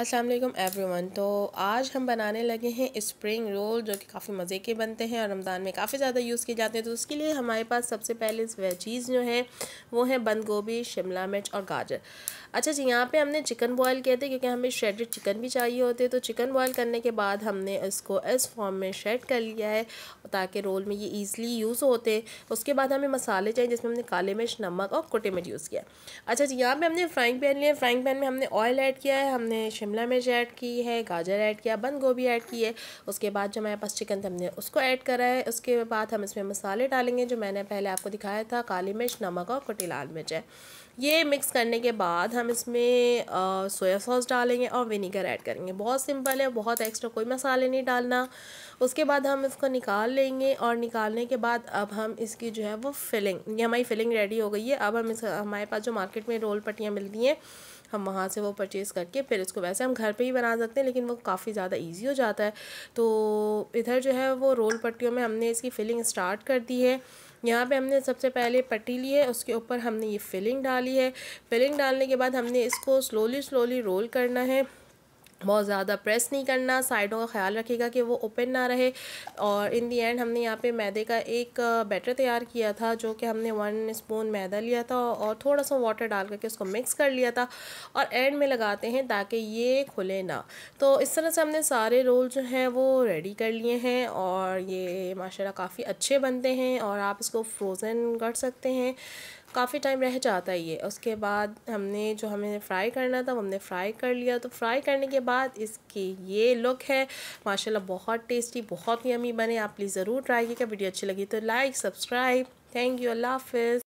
अस्सलाम वालेकुम एवरीवन तो आज हम बनाने लगे हैं स्प्रिंग रोल जो कि काफ़ी मज़े के बनते हैं और रमज़ान में काफ़ी ज़्यादा यूज़ किए जाते हैं तो उसके लिए हमारे पास सबसे पहले वेजीज़ जो हैं वो हैं बंद गोभी शिमला मिर्च और गाजर अच्छा जी यहाँ पे हमने चिकन बॉयल किए थे क्योंकि हमें श्रेडेड चिकन भी चाहिए होते तो चिकन बॉयल करने के बाद हमने इसको इस फॉर्म में श्रेड कर लिया है ताकि रोल में ये ईजिली यूज़ होते उसके बाद हमें मसाले चाहिए जिसमें हमने काले मिर्च नमक और कुटे मिर्च यूज़ किया अच्छा जी यहाँ पर हमने फ्राइंग पैन लिया फ्राइंग पैन में हमने ऑयल ऐड किया है हमने शिमला मिर्च ऐड की है गाजर ऐड किया बंद गोभी ऐड की है उसके बाद जो हमारे पास चिकन हमने उसको ऐड करा है उसके बाद हम इसमें मसाले डालेंगे जो मैंने पहले आपको दिखाया था काली मिर्च नमक और कुटी लाल मिर्च है ये मिक्स करने के बाद हम हम इसमें सोया सॉस डालेंगे और विनीगर ऐड करेंगे बहुत सिंपल है बहुत एक्स्ट्रा कोई मसाले नहीं डालना उसके बाद हम इसको निकाल लेंगे और निकालने के बाद अब हम इसकी जो है वो फिलिंग ये हमारी फिलिंग रेडी हो गई है अब हम इस हमारे पास जो मार्केट में रोल पट्टियाँ मिलती हैं हम वहाँ से वो परचेज़ करके फिर इसको वैसे हम घर पे ही बना सकते हैं लेकिन वो काफ़ी ज़्यादा इजी हो जाता है तो इधर जो है वो रोल पट्टियों में हमने इसकी फिलिंग स्टार्ट कर दी है यहाँ पे हमने सबसे पहले पट्टी ली है उसके ऊपर हमने ये फिलिंग डाली है फिलिंग डालने के बाद हमने इसको स्लोली स्लोली रोल करना है बहुत ज़्यादा प्रेस नहीं करना साइडों का ख्याल रखेगा कि वो ओपन ना रहे और इन दी एंड हमने यहाँ पे मैदे का एक बैटर तैयार किया था जो कि हमने वन स्पून मैदा लिया था और थोड़ा सा वाटर डाल करके उसको मिक्स कर लिया था और एंड में लगाते हैं ताकि ये खुले ना तो इस तरह से हमने सारे रोल जो हैं वो रेडी कर लिए हैं और ये माशाला काफ़ी अच्छे बनते हैं और आप इसको फ्रोज़न कर सकते हैं काफ़ी टाइम रह जाता है ये उसके बाद हमने जो हमें फ्राई करना था वो हमने फ्राई कर लिया तो फ्राई करने के बाद बाद इसकी ये लुक है माशाल्लाह बहुत टेस्टी बहुत ही यमी बने आप प्लीज़ ज़रूर ट्राई कीजिएगा वीडियो अच्छी लगी तो लाइक सब्सक्राइब थैंक यू अल्लाह हाफिज़